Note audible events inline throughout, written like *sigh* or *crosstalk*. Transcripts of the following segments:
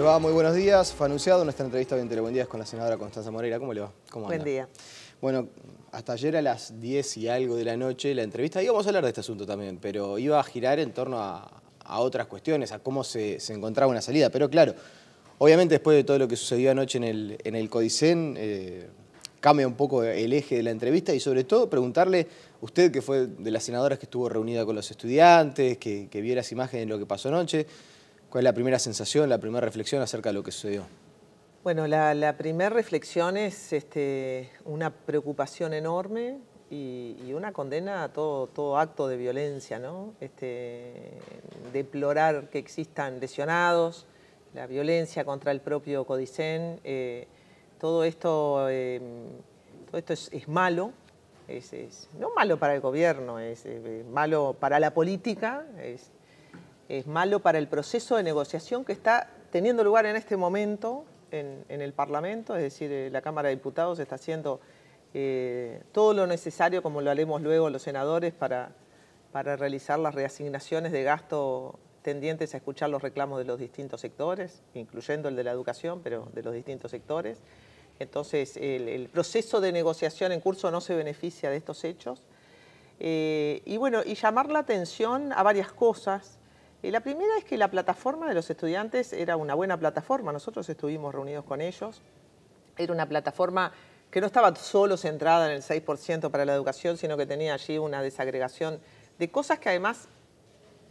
le va? Muy buenos días. Fue anunciado nuestra entrevista de Buen Días con la senadora Constanza Moreira. ¿Cómo le va? ¿Cómo Buen día. Bueno, hasta ayer a las 10 y algo de la noche la entrevista, vamos a hablar de este asunto también, pero iba a girar en torno a, otras cuestiones, a cómo se, encontraba una salida. Pero claro, obviamente después de todo lo que sucedió anoche en el, en el Codicen, eh, cambia un poco el eje de la entrevista y sobre todo preguntarle, usted que fue de las senadoras que estuvo reunida con los estudiantes, que, que las imágenes de lo que pasó anoche, ¿Cuál es la primera sensación, la primera reflexión acerca de lo que sucedió? Bueno, la, primera reflexión es este, una preocupación enorme y, una condena a todo, acto de violencia, ¿no? Este, deplorar que existan lesionados, la violencia contra el propio Codicen, eh, em, todo esto, es, malo, no malo para el gobierno, es, eh, eh, malo para la política, es es malo para el proceso de negociación que está teniendo lugar en este momento en, el Parlamento, es decir, eh, la Cámara de Diputados está haciendo eh, todo lo necesario, como lo haremos luego los senadores, para, realizar las reasignaciones de gasto tendientes a escuchar los reclamos de los distintos sectores, incluyendo el de la educación, pero de los distintos sectores. Entonces, el, proceso de negociación en curso no se beneficia de estos hechos. Eh, y bueno, y llamar la atención a varias cosas la primera es que la plataforma de los estudiantes era una buena plataforma, nosotros estuvimos reunidos con ellos, era una plataforma que no estaba solo centrada en el 6% para la educación, sino que tenía allí una desagregación de cosas que además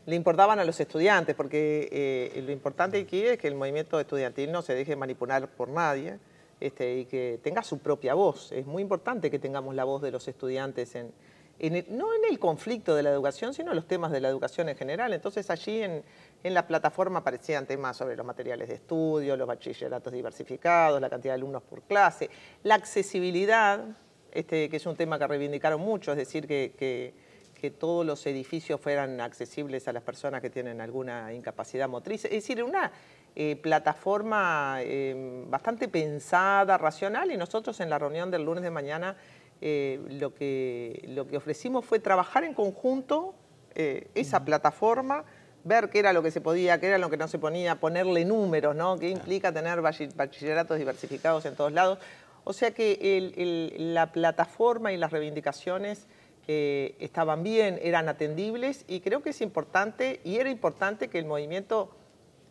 le importaban a los estudiantes, porque eh, lo importante aquí es que el movimiento estudiantil no se deje manipular por nadie este, y que tenga su propia voz. Es muy importante que tengamos la voz de los estudiantes en, no en el conflicto de la educación, sino en los temas de la educación en general. Entonces allí en, la plataforma aparecían temas sobre los materiales de estudio, los bachilleratos diversificados, la cantidad de alumnos por clase, la accesibilidad, este, que es un tema que reivindicaron mucho, es decir, que, todos los edificios fueran accesibles a las personas que tienen alguna incapacidad motriz. Es decir, una eh, plataforma eh, bastante pensada, racional, y nosotros en la reunión del lunes de mañana eh, lo, que, lo que ofrecimos fue trabajar en conjunto eh, esa plataforma, ver qué era lo que se podía, qué era lo que no se ponía, ponerle números, ¿no? ¿Qué implica tener bachilleratos diversificados en todos lados? O sea que la plataforma y las reivindicaciones eh, estaban bien, eran atendibles y creo que es importante, y era importante que el movimiento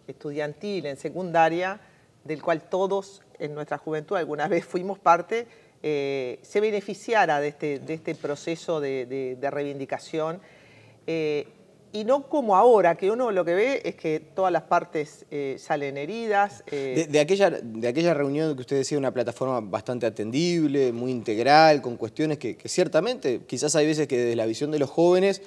estudiantil en secundaria, del cual todos en nuestra juventud alguna *laughs* vez fuimos parte, eh, se beneficiara de este, este proceso de, reivindicación. Eh, y no como ahora, que uno lo que ve es que todas las partes eh, salen heridas. De, aquella, de aquella reunión que usted decía, una plataforma bastante atendible, muy integral, con cuestiones que, que, ciertamente, quizás hay veces que desde la visión de los jóvenes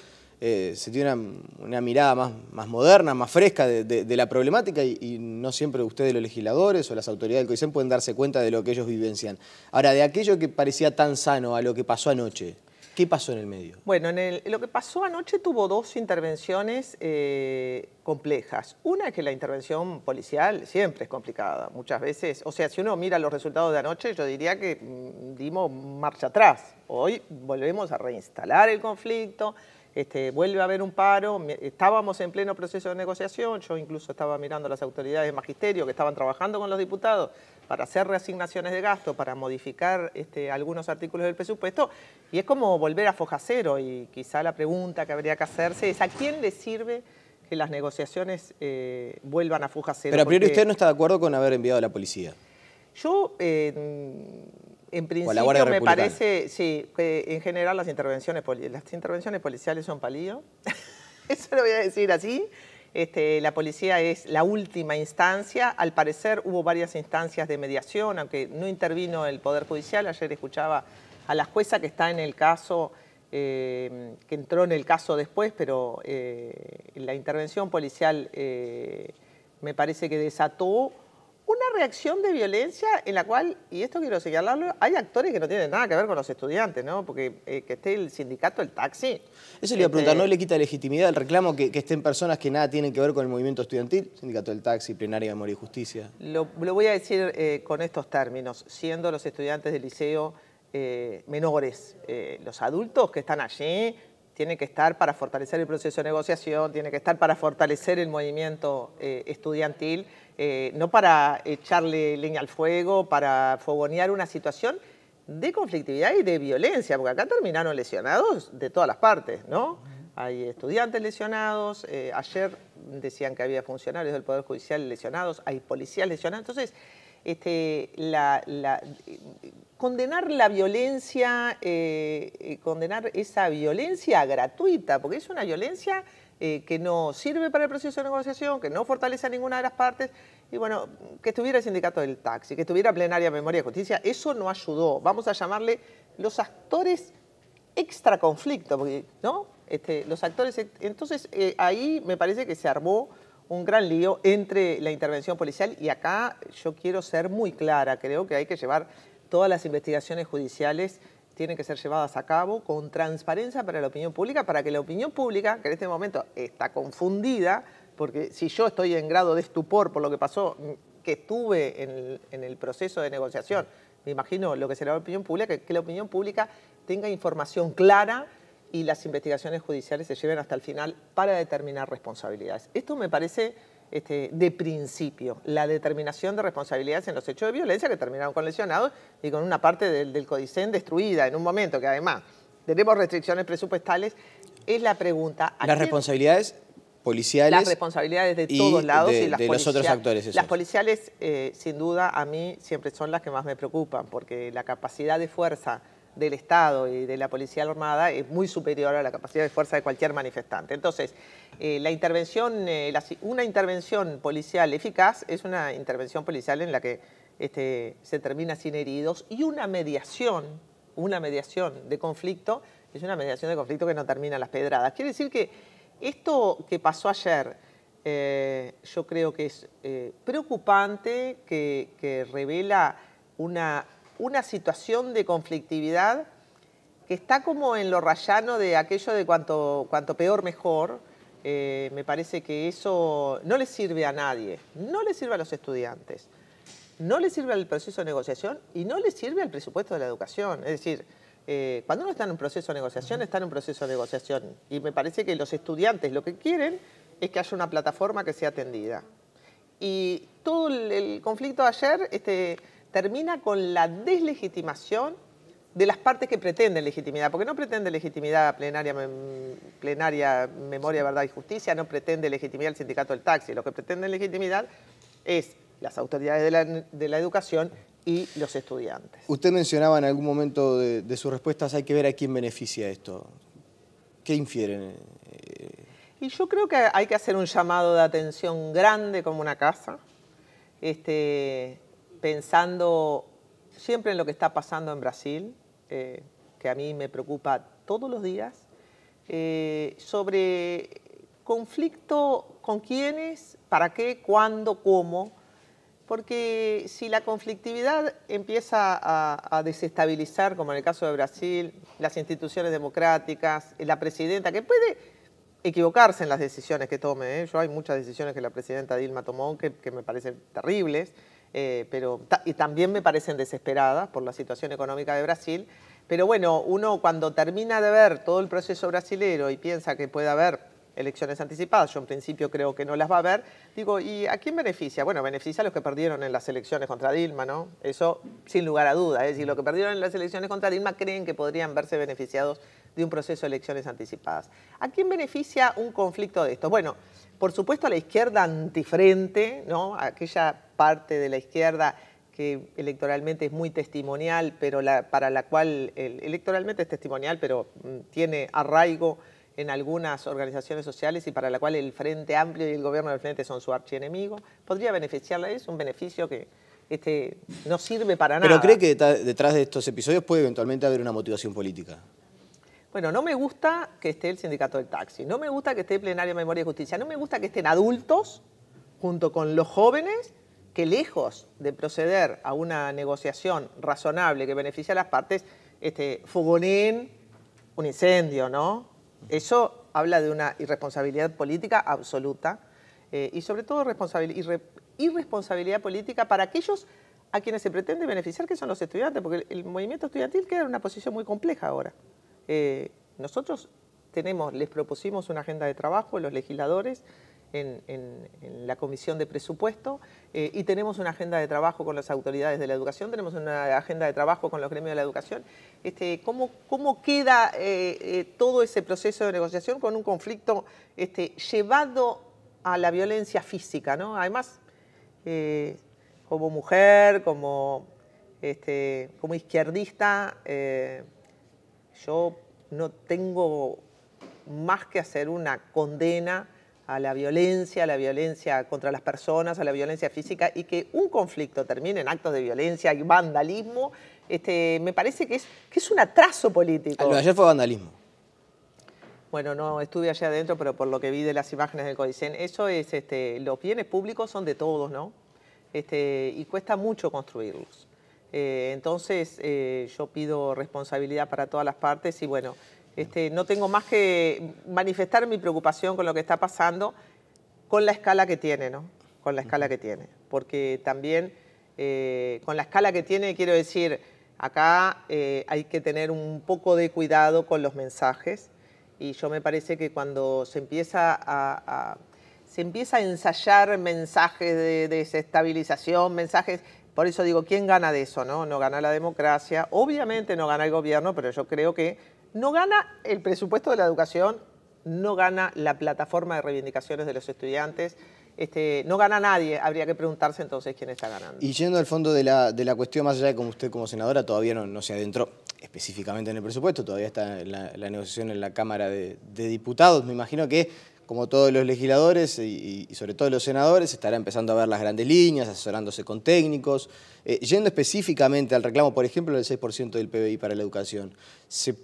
eh, se tiene una, mirada más, moderna, más fresca de, la problemática y, no siempre ustedes los legisladores o las autoridades del COICEN pueden darse cuenta de lo que ellos vivencian. Ahora, de aquello que parecía tan sano a lo que pasó anoche, ¿qué pasó en el medio? Bueno, en el, lo que pasó anoche tuvo dos intervenciones eh, complejas. Una es que la intervención policial siempre es complicada, muchas veces. O sea, si uno mira los resultados de anoche, yo diría que mm, dimos marcha atrás. Hoy volvemos a reinstalar el conflicto este, vuelve a haber un paro, estábamos en pleno proceso de negociación, yo incluso estaba mirando a las autoridades de magisterio que estaban trabajando con los diputados para hacer reasignaciones de gasto, para modificar este, algunos artículos del presupuesto, y es como volver a foja cero, y quizá la pregunta que habría que hacerse es ¿a quién le sirve que las negociaciones eh, vuelvan a foja cero? Pero a priori usted no está de acuerdo con haber enviado a la policía. Yo... Eh, en principio me parece, sí, en general las intervenciones, las intervenciones policiales son palío. *laughs* Eso lo voy a decir así. Este, la policía es la última instancia. Al parecer hubo varias instancias de mediación, aunque no intervino el Poder Judicial. Ayer escuchaba a la jueza que está en el caso, eh, que entró en el caso después, pero eh, la intervención policial eh, me parece que desató una reacción de violencia en la cual, y esto quiero señalarlo, hay actores que no tienen nada que ver con los estudiantes, ¿no? Porque eh, que esté el sindicato, del taxi. Eso le iba a preguntar, este ¿no le quita legitimidad el reclamo que, estén personas que nada tienen que ver con el movimiento estudiantil? Sindicato del taxi, plenaria de memoria y justicia. Lo, voy a decir eh, con estos términos, siendo los estudiantes del liceo eh, menores, los adultos que están allí tiene que estar para fortalecer el proceso de negociación, tiene que estar para fortalecer el movimiento eh, estudiantil, eh, no para echarle leña al fuego, para fogonear una situación de conflictividad y de violencia, porque acá terminaron lesionados de todas las partes, ¿no? Hay estudiantes lesionados, eh, ayer decían que había funcionarios del Poder Judicial lesionados, hay policías lesionados, entonces este, la condenar la violencia, eh, eh, condenar esa violencia gratuita, porque es una violencia eh, que no sirve para el proceso de negociación, que no fortalece a ninguna de las partes. Y bueno, que estuviera el sindicato del taxi, que estuviera plenaria memoria de justicia, eso no ayudó. Vamos a llamarle los actores extra conflicto, porque, ¿no? Este, los actores. Entonces, ahí me parece que se armó un gran lío entre la intervención policial y acá yo quiero ser muy clara, creo que hay que llevar todas las investigaciones judiciales tienen que ser llevadas a cabo con transparencia para la opinión pública, para que la opinión pública, que en este momento está confundida, porque si yo estoy en grado de estupor por lo que pasó, que estuve en el, proceso de negociación, me imagino lo que será la opinión pública, que la opinión pública tenga información clara y las investigaciones judiciales se lleven hasta el final para determinar responsabilidades. Esto me parece este, de principio, la determinación de responsabilidades en los hechos de violencia que terminaron con lesionados y con una parte del, del Codicen destruida en un momento que además tenemos restricciones presupuestales, es la pregunta. las responsabilidades policiales. Las responsabilidades de todos lados y las de los otros actores. Las policiales, eh, sin duda, a mí siempre son las que más me preocupan, porque la capacidad de fuerza del Estado y de la Policía Armada es muy superior a la capacidad de fuerza de cualquier manifestante. Entonces, eh, la intervención, eh, una intervención policial eficaz es una intervención policial en la que este, se termina sin heridos y una mediación, una mediación de conflicto es una mediación de conflicto que no termina las pedradas. Quiere decir que esto que pasó ayer, eh, yo creo que es preocupante, que revela una una situación de conflictividad que está como en lo rayano de aquello de cuanto, cuanto peor mejor. Eh, me parece que eso no le sirve a nadie, no le sirve a los estudiantes, no le sirve al proceso de negociación y no le sirve al presupuesto de la educación. Es decir, eh, cuando uno está en un proceso de negociación, está en un proceso de negociación. Y me parece que los estudiantes lo que quieren es que haya una plataforma que sea atendida. Y todo el, conflicto de ayer este, termina con la deslegitimación de las partes que pretenden legitimidad, porque no pretende legitimidad plenaria, plenaria memoria, verdad y justicia, no pretende legitimidad el sindicato del taxi, lo que pretende legitimidad es las autoridades de la, educación y los estudiantes. Usted mencionaba en algún momento de, sus respuestas, hay que ver a quién beneficia esto. ¿Qué infieren? Eh, eh? Y yo creo que hay que hacer un llamado de atención grande como una casa. Este, pensando siempre en lo que está pasando en Brasil, eh, que a mí me preocupa todos los días, eh, sobre conflicto con quiénes, para qué, cuándo, cómo, porque si la conflictividad empieza a, desestabilizar, como en el caso de Brasil, las instituciones democráticas, la presidenta, que puede equivocarse en las decisiones que tome, ¿eh? yo hay muchas decisiones que la presidenta Dilma tomó que me parecen terribles, eh, pero, y también me parecen desesperadas por la situación económica de Brasil. Pero bueno, uno cuando termina de ver todo el proceso brasilero y piensa que puede haber elecciones anticipadas, yo en principio creo que no las va a haber, digo, ¿y a quién beneficia? Bueno, beneficia a los que perdieron en las elecciones contra Dilma, ¿no? Eso sin lugar a dudas, es decir, los que perdieron en las elecciones contra Dilma creen que podrían verse beneficiados de un proceso de elecciones anticipadas. ¿A quién beneficia un conflicto de esto? Bueno, por supuesto a la izquierda antifrente, ¿no? aquella parte de la izquierda que electoralmente es muy testimonial, pero para la cual electoralmente es testimonial, pero mm, tiene arraigo en algunas organizaciones sociales y para la cual el Frente Amplio y el gobierno del Frente son su archienemigo, podría beneficiarla, es un beneficio que este, no sirve para nada. Pero cree que detrás de estos episodios puede eventualmente haber una motivación política bueno, no me gusta que esté el sindicato del taxi, no me gusta que esté el plenario de memoria y justicia, no me gusta que estén adultos junto con los jóvenes que lejos de proceder a una negociación razonable que beneficie a las partes, este, fogoneen un incendio, ¿no? Eso habla de una irresponsabilidad política absoluta eh, y sobre todo irresponsabilidad política para aquellos a quienes se pretende beneficiar, que son los estudiantes, porque el movimiento estudiantil queda en una posición muy compleja ahora. Eh, nosotros tenemos, les propusimos una agenda de trabajo, los legisladores, en, la Comisión de Presupuesto eh, y tenemos una agenda de trabajo con las autoridades de la educación, tenemos una agenda de trabajo con los gremios de la educación. Este, ¿cómo, queda eh, todo ese proceso de negociación con un conflicto este, llevado a la violencia física? Además, como mujer, como, este, como izquierdista... Yo no tengo más que hacer una condena a la violencia, a la violencia contra las personas, a la violencia física y que un conflicto termine en actos de violencia y vandalismo, este, me parece que es, un atraso político. Ah, ayer fue vandalismo. Bueno, no estuve allá adentro, pero por lo que vi de las imágenes del Codicen, eso es, este, los bienes públicos son de todos, ¿no? Este, y cuesta mucho construirlos. Eh, entonces eh, yo pido responsabilidad para todas las partes y bueno, este, no tengo más que manifestar mi preocupación con lo que está pasando, con la escala que tiene, ¿no? Con la escala que tiene. Porque también eh, con la escala que tiene, quiero decir, acá hay que tener un poco de cuidado con los mensajes y yo me parece que cuando se empieza a se empieza a ensayar mensajes de desestabilización, mensajes por eso digo, ¿quién gana de eso? No, no gana la democracia, obviamente no gana el gobierno, pero yo creo que no gana el presupuesto de la educación, no gana la plataforma de reivindicaciones de los estudiantes, este, no gana nadie, habría que preguntarse entonces quién está ganando. Y yendo al fondo de la, cuestión, más allá de como usted como senadora todavía no, se adentró específicamente en el presupuesto, todavía está la, negociación en la Cámara de Diputados, me imagino que como todos los legisladores y, sobre todo los senadores, estará empezando a ver las grandes líneas, asesorándose con técnicos. Eh, yendo específicamente al reclamo, por ejemplo, del 6% del PBI para la educación, ¿se,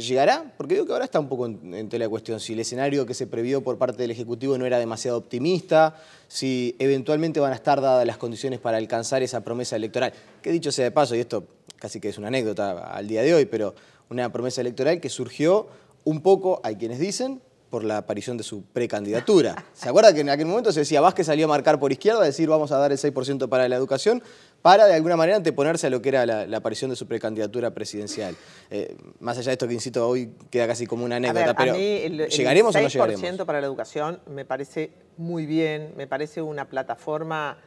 llegará? Porque digo que ahora está un poco en, en tela de cuestión si el escenario que se previó por parte del Ejecutivo no era demasiado optimista, si eventualmente van a estar dadas las condiciones para alcanzar esa promesa electoral. Que dicho sea de paso, y esto casi que es una anécdota al día de hoy, pero una promesa electoral que surgió un poco, hay quienes dicen, por la aparición de su precandidatura. ¿Se acuerda que en aquel momento se decía Vázquez salió a marcar por izquierda, decir vamos a dar el 6% para la educación, para de alguna manera anteponerse a lo que era la, aparición de su precandidatura presidencial? Eh, más allá de esto que insisto hoy queda casi como una anécdota, pero a mí el, ¿llegaremos el 6 para la educación me parece muy bien, me parece una plataforma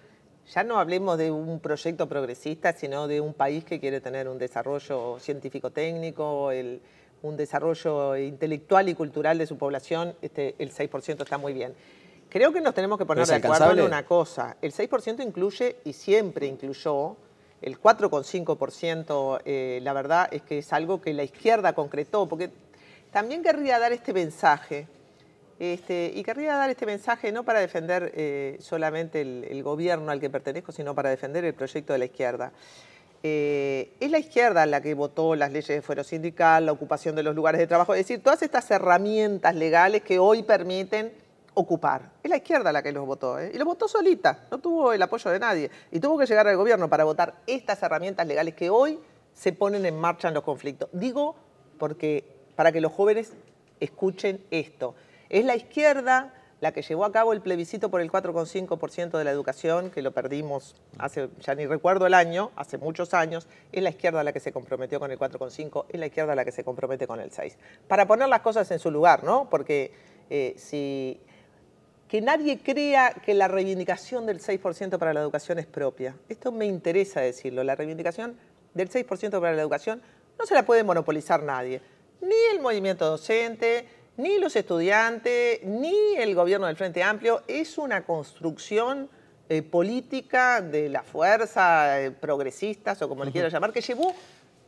ya no hablemos de un proyecto progresista, sino de un país que quiere tener un desarrollo científico-técnico, el, un desarrollo intelectual y cultural de su población, este, el 6% está muy bien. Creo que nos tenemos que poner de acuerdo en una cosa. El 6% incluye y siempre incluyó el 4,5%, eh, la verdad es que es algo que la izquierda concretó, porque también querría dar este mensaje, este, y querría dar este mensaje no para defender eh, solamente el, gobierno al que pertenezco, sino para defender el proyecto de la izquierda. Eh, es la izquierda la que votó las leyes de fuero sindical, la ocupación de los lugares de trabajo, es decir, todas estas herramientas legales que hoy permiten ocupar. Es la izquierda la que los votó, ¿eh? y los votó solita, no tuvo el apoyo de nadie, y tuvo que llegar al gobierno para votar estas herramientas legales que hoy se ponen en marcha en los conflictos. Digo porque para que los jóvenes escuchen esto. Es la izquierda la que llevó a cabo el plebiscito por el 4,5% de la educación, que lo perdimos hace, ya ni recuerdo el año, hace muchos años, es la izquierda la que se comprometió con el 4,5%, es la izquierda la que se compromete con el 6%. Para poner las cosas en su lugar, ¿no? Porque eh, si... Que nadie crea que la reivindicación del 6% para la educación es propia. Esto me interesa decirlo. La reivindicación del 6% para la educación no se la puede monopolizar nadie. Ni el movimiento docente, ni los estudiantes, ni el gobierno del Frente Amplio, es una construcción eh, política de la fuerza progresista, eh, progresistas o como le quiero llamar, que llevó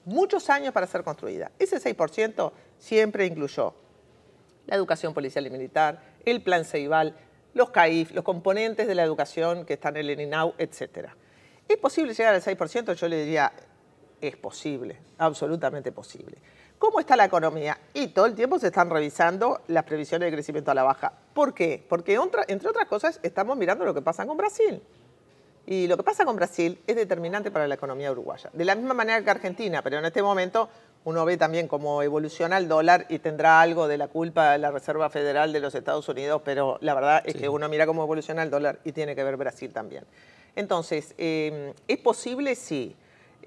muchos años para ser construida. Ese 6% siempre incluyó la educación policial y militar, el plan Ceibal, los CAIF, los componentes de la educación que están en el INAU, etc. ¿Es posible llegar al 6%? Yo le diría, es posible, absolutamente posible. ¿Cómo está la economía? Y todo el tiempo se están revisando las previsiones de crecimiento a la baja. ¿Por qué? Porque entre otras cosas estamos mirando lo que pasa con Brasil. Y lo que pasa con Brasil es determinante para la economía uruguaya. De la misma manera que Argentina, pero en este momento uno ve también cómo evoluciona el dólar y tendrá algo de la culpa de la Reserva Federal de los Estados Unidos, pero la verdad es que uno mira cómo evoluciona el dólar y tiene que ver Brasil también. Entonces, eh, ¿es posible? Sí.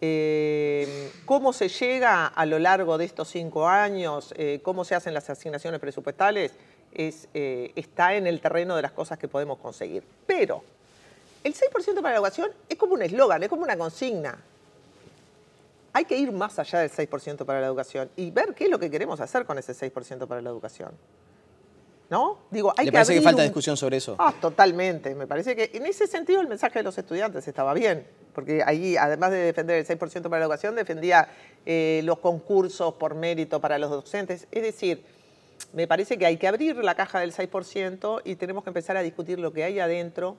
Eh, ¿Cómo se llega a lo largo de estos cinco años? Eh, ¿Cómo se hacen las asignaciones presupuestales? Eh, está en el terreno de las cosas que podemos conseguir. Pero el 6% para la educación es como un eslogan, es como una consigna. Hay que ir más allá del 6% para la educación y ver qué es lo que queremos hacer con ese 6% para la educación. ¿no? Digo, hay que parece que falta discusión sobre eso? Ah, totalmente. Me parece que en ese sentido el mensaje de los estudiantes estaba bien, porque ahí, además de defender el 6% para la educación, defendía eh, los concursos por mérito para los docentes. Es decir, me parece que hay que abrir la caja del 6% y tenemos que empezar a discutir lo que hay adentro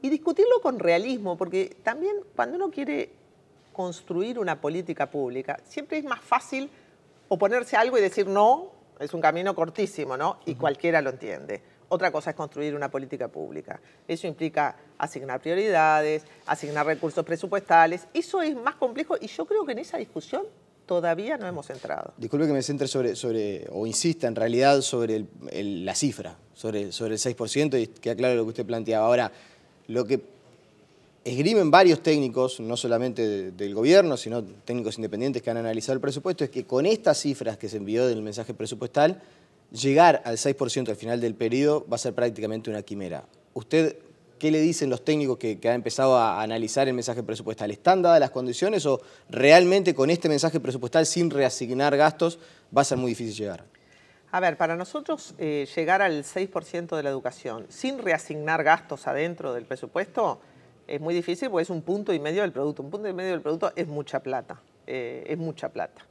y discutirlo con realismo, porque también cuando uno quiere construir una política pública, siempre es más fácil oponerse a algo y decir no es un camino cortísimo, ¿no? Y cualquiera lo entiende. Otra cosa es construir una política pública. Eso implica asignar prioridades, asignar recursos presupuestales. Eso es más complejo y yo creo que en esa discusión todavía no hemos entrado. Disculpe que me centre sobre, sobre o insista en realidad sobre la cifra, sobre, sobre el 6%, y queda claro lo que usted planteaba. Ahora, lo que esgrimen varios técnicos, no solamente del gobierno, sino técnicos independientes que han analizado el presupuesto, es que con estas cifras que se envió del mensaje presupuestal, llegar al 6% al final del periodo va a ser prácticamente una quimera. ¿Usted qué le dicen los técnicos que, han empezado a analizar el mensaje presupuestal? ¿Están dadas las condiciones o realmente con este mensaje presupuestal sin reasignar gastos va a ser muy difícil llegar? A ver, para nosotros eh, llegar al 6% de la educación sin reasignar gastos adentro del presupuesto es muy difícil porque es un punto y medio del producto. Un punto y medio del producto es mucha plata, eh, es mucha plata.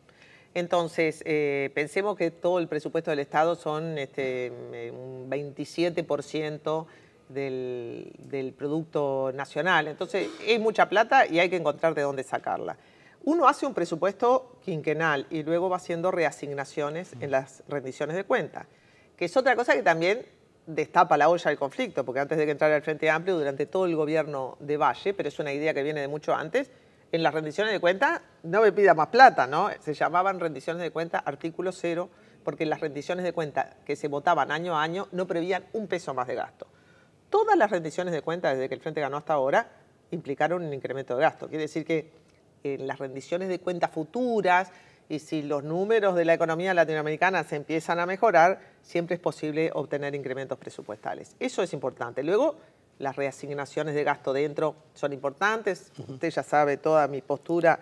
Entonces, eh, pensemos que todo el presupuesto del Estado son este, eh, un 27% del, del Producto Nacional. Entonces, es mucha plata y hay que encontrar de dónde sacarla. Uno hace un presupuesto quinquenal y luego va haciendo reasignaciones en las rendiciones de cuentas, que es otra cosa que también destapa la olla del conflicto, porque antes de que entrara el Frente Amplio, durante todo el gobierno de Valle, pero es una idea que viene de mucho antes, en las rendiciones de cuentas no me pida más plata, ¿no? Se llamaban rendiciones de cuentas artículo cero, porque las rendiciones de cuentas que se votaban año a año no prevían un peso más de gasto. Todas las rendiciones de cuentas desde que el Frente ganó hasta ahora implicaron un incremento de gasto. Quiere decir que en las rendiciones de cuentas futuras, y si los números de la economía latinoamericana se empiezan a mejorar, siempre es posible obtener incrementos presupuestales. Eso es importante. Luego, las reasignaciones de gasto dentro son importantes. Usted ya sabe toda mi postura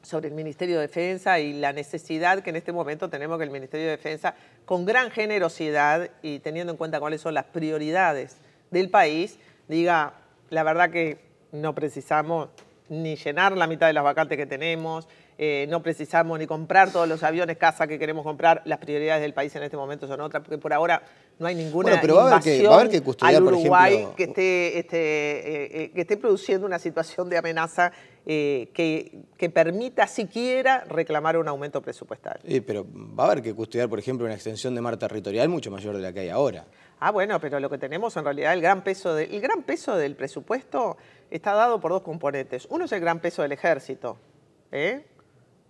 sobre el Ministerio de Defensa y la necesidad que en este momento tenemos que el Ministerio de Defensa, con gran generosidad y teniendo en cuenta cuáles son las prioridades del país, diga, la verdad que no precisamos ni llenar la mitad de las vacantes que tenemos, eh, no precisamos ni comprar todos los aviones casa que queremos comprar, las prioridades del país en este momento son otras, porque por ahora no hay ninguna pero va a que, Uruguay por ejemplo... que, esté, este, eh, eh, que esté produciendo una situación de amenaza que, permita siquiera reclamar un aumento presupuestario. Sí, pero va a haber que custodiar, por ejemplo, una extensión de mar territorial mucho mayor de la que hay ahora. Ah, bueno, pero lo que tenemos en realidad, el gran peso, el gran peso del presupuesto está dado por dos componentes. Uno es el gran peso del ejército, ¿eh?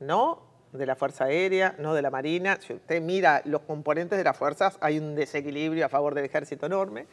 no de la Fuerza Aérea, no de la Marina. Si usted mira los componentes de las fuerzas, hay un desequilibrio a favor del ejército enorme.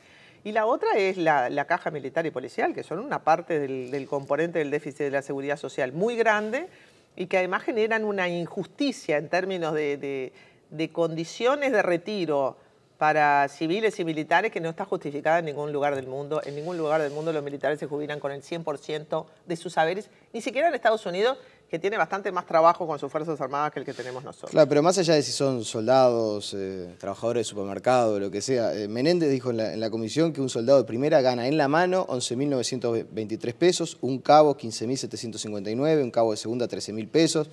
Y la otra es la, caja militar y policial, que son una parte del, componente del déficit de la seguridad social muy grande y que además generan una injusticia en términos de, de condiciones de retiro para civiles y militares que no está justificada en ningún lugar del mundo. En ningún lugar del mundo los militares se jubilan con el 100% de sus saberes, ni siquiera en Estados Unidos, que tiene bastante más trabajo con sus Fuerzas Armadas que el que tenemos nosotros. Claro, pero más allá de si son soldados, eh, trabajadores de supermercado, lo que sea, eh, Menéndez dijo en la, comisión que un soldado de primera gana en la mano 11.923 pesos, un cabo 15.759, un cabo de segunda 13.000 pesos.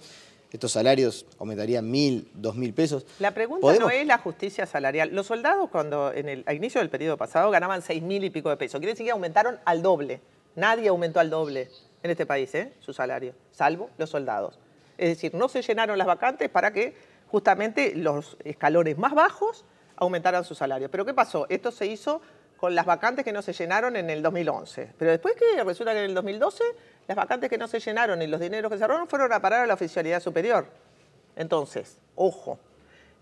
Estos salarios aumentarían 1.000, 2.000 pesos. La pregunta no es la justicia salarial. Los soldados cuando en el, inicio del periodo pasado ganaban 6.000 y pico de pesos. Quiere decir que aumentaron al doble. Nadie aumentó al doble en este país, ¿eh? su salario, salvo los soldados. Es decir, no se llenaron las vacantes para que justamente los escalones más bajos aumentaran su salario. Pero ¿qué pasó? Esto se hizo con las vacantes que no se llenaron en el 2011. Pero después que resulta que en el 2012 las vacantes que no se llenaron y los dineros que se ahorraron fueron a parar a la oficialidad superior. Entonces, ojo,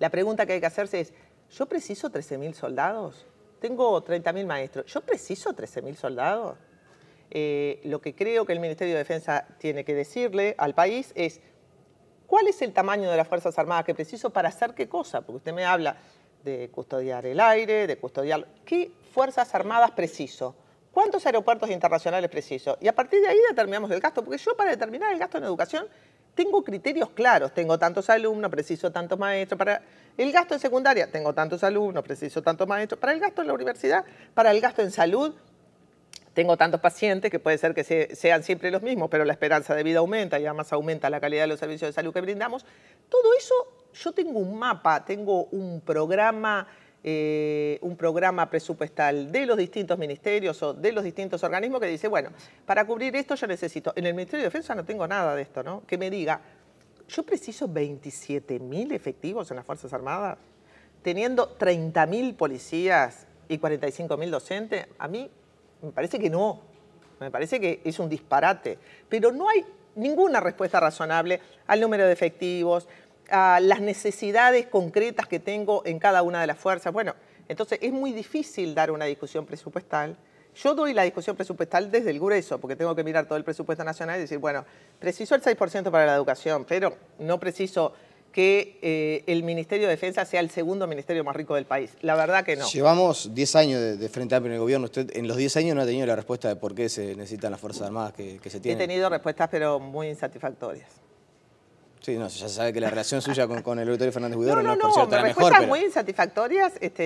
la pregunta que hay que hacerse es, ¿yo preciso 13.000 soldados? Tengo 30.000 maestros, ¿yo preciso 13.000 soldados? Eh, lo que creo que el Ministerio de Defensa tiene que decirle al país es cuál es el tamaño de las Fuerzas Armadas que preciso para hacer qué cosa, porque usted me habla de custodiar el aire, de custodiar... ¿Qué Fuerzas Armadas preciso? ¿Cuántos aeropuertos internacionales preciso? Y a partir de ahí determinamos el gasto, porque yo para determinar el gasto en educación tengo criterios claros, tengo tantos alumnos, preciso tantos maestros, para el gasto en secundaria tengo tantos alumnos, preciso tantos maestros, para el gasto en la universidad, para el gasto en salud, tengo tantos pacientes que puede ser que sean siempre los mismos, pero la esperanza de vida aumenta y además aumenta la calidad de los servicios de salud que brindamos. Todo eso, yo tengo un mapa, tengo un programa, eh, un programa presupuestal de los distintos ministerios o de los distintos organismos que dice, bueno, para cubrir esto yo necesito, en el Ministerio de Defensa no tengo nada de esto, ¿no? Que me diga, yo preciso 27.000 efectivos en las Fuerzas Armadas, teniendo 30.000 policías y 45 mil docentes, a mí me parece que no. Me parece que es un disparate. Pero no hay ninguna respuesta razonable al número de efectivos, a las necesidades concretas que tengo en cada una de las fuerzas. Bueno, entonces es muy difícil dar una discusión presupuestal. Yo doy la discusión presupuestal desde el grueso, porque tengo que mirar todo el presupuesto nacional y decir, bueno, preciso el 6% para la educación, pero no preciso que eh, el Ministerio de Defensa sea el segundo ministerio más rico del país. La verdad que no. Llevamos 10 años de, Frente al en el gobierno. Usted en los 10 años no ha tenido la respuesta de por qué se necesitan las Fuerzas Armadas que, se tienen. He tenido respuestas, pero muy insatisfactorias. Sí, no, ya sabe que la relación *laughs* suya con, el Auditorio Fernández Gutiérrez no, es por cierto, la mejor. Respuestas muy insatisfactorias este,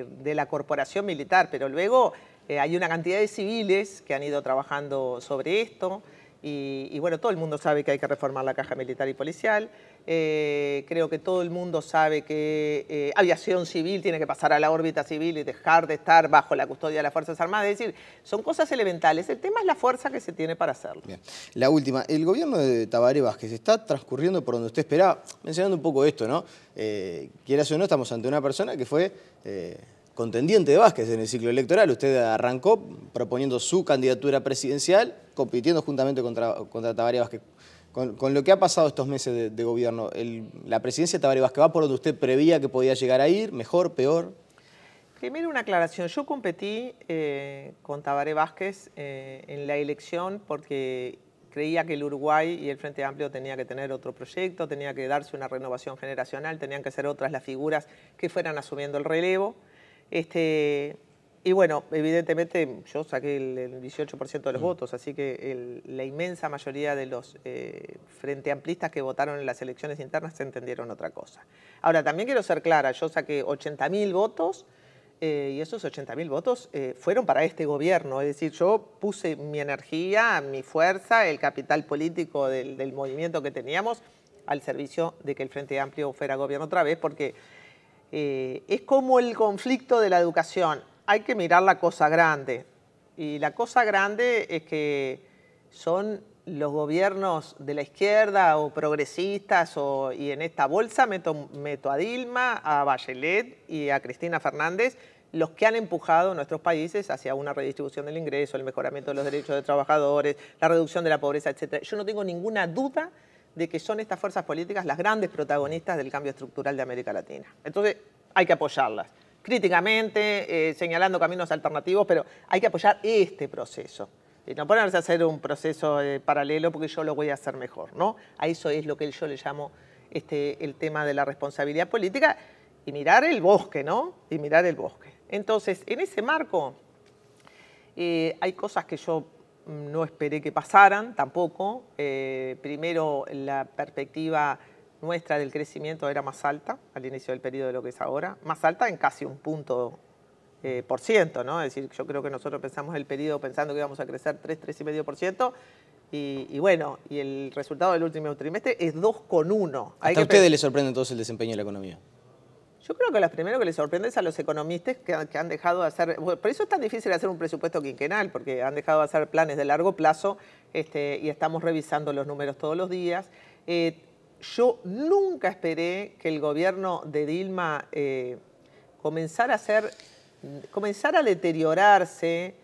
eh, de la corporación militar, pero luego eh, hay una cantidad de civiles que han ido trabajando sobre esto. Y, bueno, todo el mundo sabe que hay que reformar la caja militar y policial, eh, creo que todo el mundo sabe que eh, aviación civil tiene que pasar a la órbita civil y dejar de estar bajo la custodia de las Fuerzas Armadas, es decir, son cosas elementales, el tema es la fuerza que se tiene para hacerlo. Bien. La última, el gobierno de Tabaré Vázquez está transcurriendo por donde usted esperaba, mencionando un poco esto, ¿no? Eh, quieras o no, estamos ante una persona que fue eh, contendiente de Vázquez en el ciclo electoral, usted arrancó proponiendo su candidatura presidencial compitiendo juntamente contra, contra Tabaré Vázquez. Con, lo que ha pasado estos meses de, gobierno, la presidencia de Tabaré Vázquez va por donde usted prevía que podía llegar a ir, mejor, peor. Primero una aclaración, yo competí eh, con Tabaré Vázquez eh, en la elección porque creía que el Uruguay y el Frente Amplio tenía que tener otro proyecto, tenía que darse una renovación generacional, tenían que ser otras las figuras que fueran asumiendo el relevo. Este, y bueno, evidentemente yo saqué el 18% de los mm. votos, así que la inmensa mayoría de los eh, frente amplistas que votaron en las elecciones internas se entendieron otra cosa. Ahora, también quiero ser clara, yo saqué 80.000 votos eh, y esos 80.000 votos eh, fueron para este gobierno, es decir, yo puse mi energía, mi fuerza, el capital político del, del movimiento que teníamos al servicio de que el Frente Amplio fuera gobierno otra vez, porque es como el conflicto de la educación hay que mirar la cosa grande. Y la cosa grande es que son los gobiernos de la izquierda o progresistas, y en esta bolsa meto, a Dilma, a Bachelet y a Cristina Fernández, los que han empujado nuestros países hacia una redistribución del ingreso, el mejoramiento de los derechos de trabajadores, la reducción de la pobreza, etc. Yo no tengo ninguna duda de que son estas fuerzas políticas las grandes protagonistas del cambio estructural de América Latina. Entonces, hay que apoyarlas críticamente, eh, señalando caminos alternativos, pero hay que apoyar este proceso. Y eh, no ponerse a hacer un proceso eh, paralelo porque yo lo voy a hacer mejor, ¿no? A eso es lo que yo le llamo este, el tema de la responsabilidad política y mirar el bosque, ¿no? Y mirar el bosque. Entonces, en ese marco, hay cosas que yo mm, no esperé que pasaran tampoco. primero, la perspectiva nuestra del crecimiento era más alta al inicio del periodo de lo que es ahora, más alta en casi un punto eh, por ciento, ¿no? Es decir, yo creo que nosotros pensamos el periodo pensando que íbamos a crecer 3, 3,5%. Y, y bueno, y el resultado del último trimestre es 2,1. ¿A ustedes les sorprende entonces el desempeño de la economía? Yo creo que lo primero que les sorprende es a los economistas que, han dejado de hacer, por eso es tan difícil hacer un presupuesto quinquenal, porque han dejado de hacer planes de largo plazo este, y estamos revisando los números todos los días. Eh, yo nunca esperé que el gobierno de Dilma eh, comenzara, a ser, a deteriorarse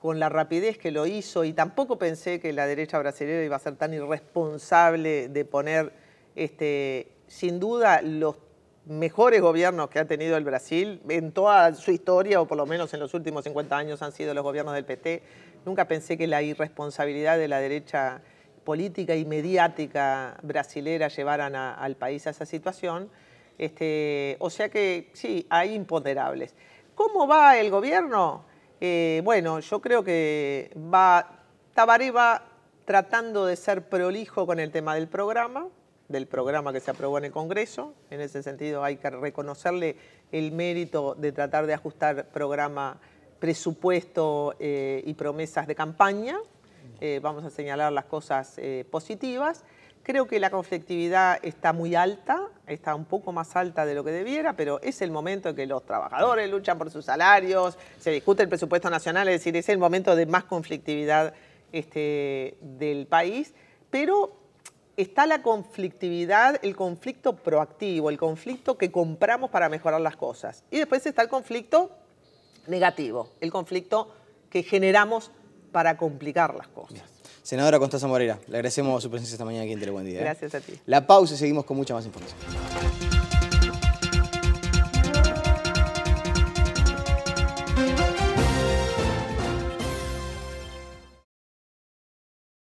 con la rapidez que lo hizo y tampoco pensé que la derecha brasileña iba a ser tan irresponsable de poner, este, sin duda, los mejores gobiernos que ha tenido el Brasil en toda su historia, o por lo menos en los últimos 50 años han sido los gobiernos del PT. Nunca pensé que la irresponsabilidad de la derecha política y mediática brasilera llevaran al país a esa situación. Este, o sea que sí, hay imponderables. ¿Cómo va el gobierno? Eh, bueno, yo creo que va, Tabaré va tratando de ser prolijo con el tema del programa, del programa que se aprobó en el Congreso. En ese sentido hay que reconocerle el mérito de tratar de ajustar programa, presupuesto eh, y promesas de campaña. Eh, vamos a señalar las cosas eh, positivas. Creo que la conflictividad está muy alta, está un poco más alta de lo que debiera, pero es el momento en que los trabajadores luchan por sus salarios, se discute el presupuesto nacional, es decir, es el momento de más conflictividad este, del país, pero está la conflictividad, el conflicto proactivo, el conflicto que compramos para mejorar las cosas. Y después está el conflicto negativo, el conflicto que generamos para complicar las cosas. Senadora Constanza Morera, le agradecemos su presencia esta mañana aquí en Telebuen Día. ¿eh? Gracias a ti. La pausa y seguimos con mucha más información.